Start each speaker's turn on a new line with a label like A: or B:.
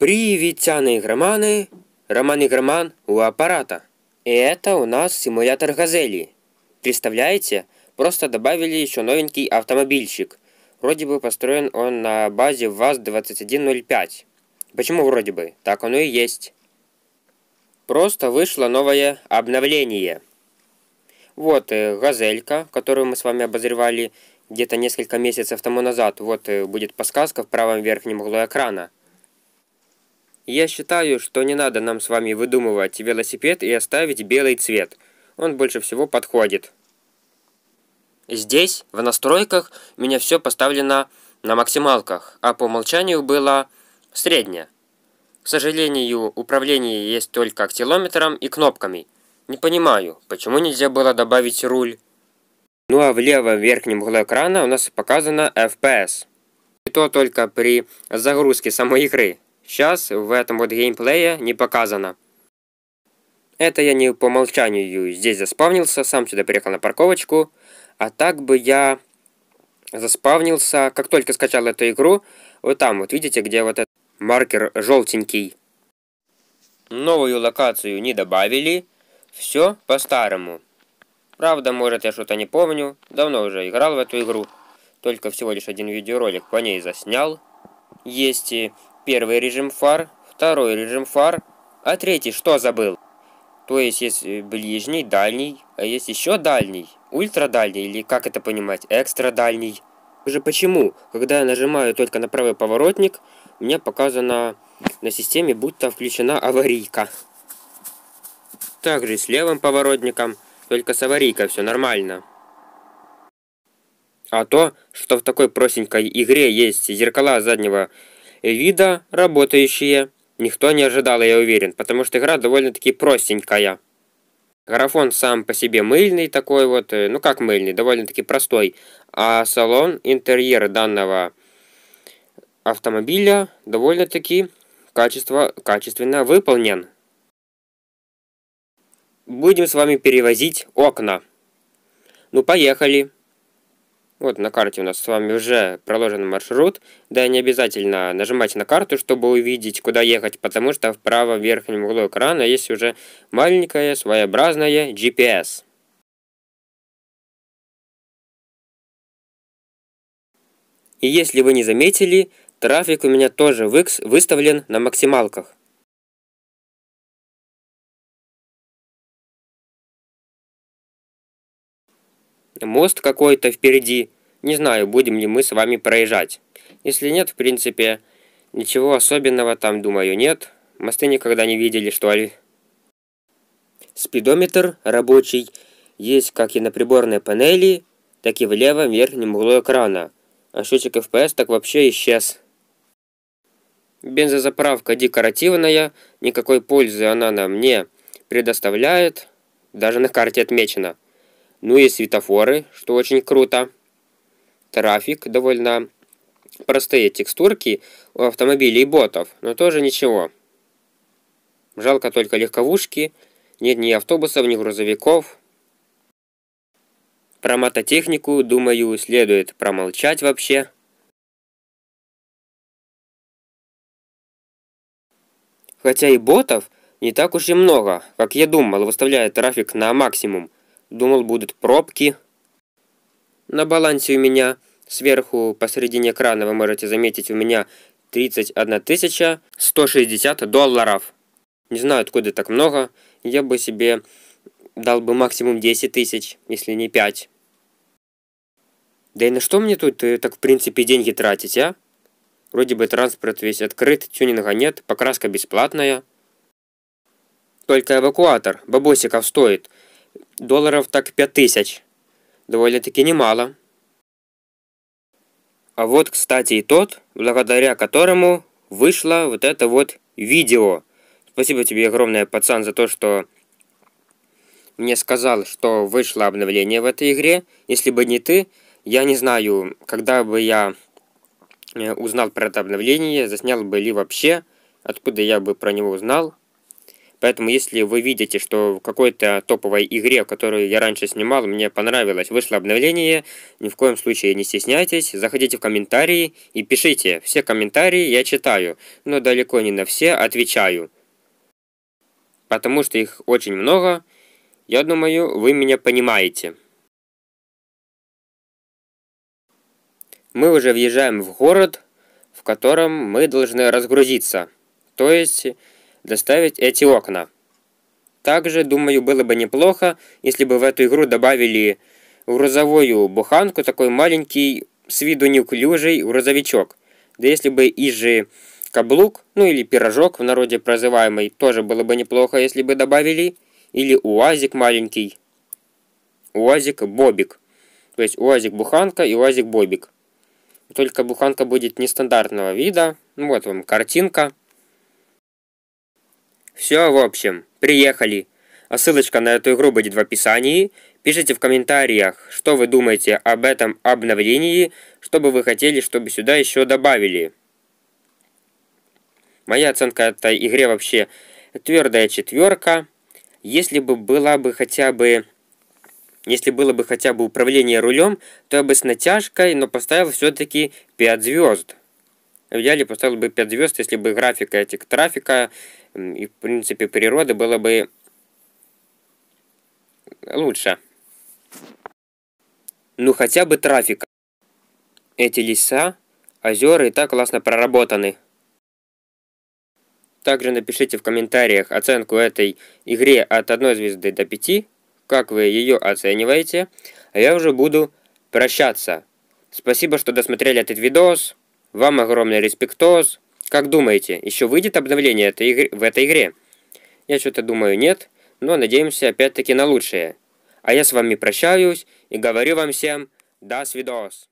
A: Приветяны громаны. роман громан у аппарата. И это у нас симулятор газели. Представляете, просто добавили еще новенький автомобильчик. Вроде бы построен он на базе ВАЗ-2105. Почему вроде бы? Так оно и есть. Просто вышло новое обновление. Вот э, газелька, которую мы с вами обозревали где-то несколько месяцев тому назад. Вот э, будет подсказка в правом верхнем углу экрана. Я считаю, что не надо нам с вами выдумывать велосипед и оставить белый цвет. Он больше всего подходит. Здесь, в настройках, у меня все поставлено на максималках, а по умолчанию было среднее. К сожалению, управление есть только актилометром и кнопками. Не понимаю, почему нельзя было добавить руль. Ну а в левом верхнем углу экрана у нас показано FPS. И то только при загрузке самой игры. Сейчас в этом вот геймплее не показано. Это я не по умолчанию здесь заспавнился, сам сюда приехал на парковочку. А так бы я заспавнился, как только скачал эту игру, вот там вот, видите, где вот этот маркер желтенький. Новую локацию не добавили, все по-старому. Правда, может, я что-то не помню, давно уже играл в эту игру, только всего лишь один видеоролик по ней заснял. Есть и первый режим фар, второй режим фар, а третий что забыл? То есть есть э, ближний, дальний, а есть еще дальний, ультрадальний, или как это понимать, экстрадальний? дальний. Уже почему, когда я нажимаю только на правый поворотник, у меня показано на системе будто включена аварийка. Также с левым поворотником, только с аварийкой все нормально. А то, что в такой простенькой игре есть зеркала заднего вида работающие. Никто не ожидал, я уверен, потому что игра довольно-таки простенькая. Графон сам по себе мыльный такой вот, э, ну как мыльный, довольно-таки простой. А салон, интерьер данного автомобиля довольно-таки качество, качественно выполнен. Будем с вами перевозить окна. Ну поехали. Вот на карте у нас с вами уже проложен маршрут. Да, не обязательно нажимать на карту, чтобы увидеть, куда ехать, потому что в правом верхнем углу экрана есть уже маленькое своеобразное GPS. И если вы не заметили, трафик у меня тоже в X выставлен на максималках. Мост какой-то впереди. Не знаю, будем ли мы с вами проезжать. Если нет, в принципе, ничего особенного там, думаю, нет. Мосты никогда не видели, что ли. Спидометр рабочий есть как и на приборной панели, так и в левом верхнем углу экрана. А счетчик FPS так вообще исчез. Бензозаправка декоративная, никакой пользы она нам не предоставляет, даже на карте отмечено. Ну и светофоры, что очень круто. Трафик довольно простые текстурки у автомобилей и ботов, но тоже ничего. Жалко только легковушки, нет ни автобусов, ни грузовиков. Про мототехнику, думаю, следует промолчать вообще. Хотя и ботов не так уж и много, как я думал, выставляя трафик на максимум – Думал, будут пробки. На балансе у меня сверху посередине экрана вы можете заметить у меня 31 160 долларов. Не знаю, откуда так много. Я бы себе дал бы максимум 10 тысяч, если не 5. Да и на что мне тут э, так, в принципе, деньги тратить, а? Вроде бы транспорт весь открыт, тюнинга нет, покраска бесплатная. Только эвакуатор, бабосиков стоит – доларів так п'ять тисяч. Довольно-таки немало. А вот, кстати, и тот, благодаря которому вышло вот это вот видео. Спасибо тебе огромное, пацан, за то, что мне сказал, что вышло обновление в этой игре. Если бы не ты, я не знаю, когда бы я э, узнал про это обновление, заснял бы ли вообще, откуда я бы про него узнал. Поэтому, если вы видите, что в какой-то топовой игре, которую я раньше снимал, мне понравилось, вышло обновление, ни в коем случае не стесняйтесь, заходите в комментарии и пишите. Все комментарии я читаю, но далеко не на все отвечаю. Потому что их очень много. Я думаю, вы меня понимаете. Мы уже въезжаем в город, в котором мы должны разгрузиться. То есть доставить эти окна. Также, думаю, было бы неплохо, если бы в эту игру добавили в грузовую буханку такой маленький, с виду неуклюжий грузовичок. Да если бы и же каблук, ну или пирожок в народе прозываемый, тоже было бы неплохо, если бы добавили. Или уазик маленький. Уазик Бобик. То есть уазик буханка и уазик Бобик. Только буханка будет нестандартного вида. Ну, вот вам картинка. Все, в общем, приехали. А ссылочка на эту игру будет в описании. Пишите в комментариях, что вы думаете об этом обновлении, что бы вы хотели, чтобы сюда еще добавили. Моя оценка этой игре вообще твердая четверка. Если бы была бы хотя бы... Если было бы хотя бы управление рулем, то я бы с натяжкой, но поставил все-таки 5 звезд. В идеале поставил бы 5 звезд, если бы графика этих трафика и, в принципе, природа было бы лучше. Ну, хотя бы трафика. Эти леса, озера и так классно проработаны. Также напишите в комментариях оценку этой игре от 1 звезды до 5, как вы ее оцениваете, а я уже буду прощаться. Спасибо, что досмотрели этот видос, вам огромный респектоз, как думаете, еще выйдет обновление этой игры, в этой игре? Я что-то думаю, нет, но надеемся опять-таки на лучшее. А я с вами прощаюсь и говорю вам всем «до свидос».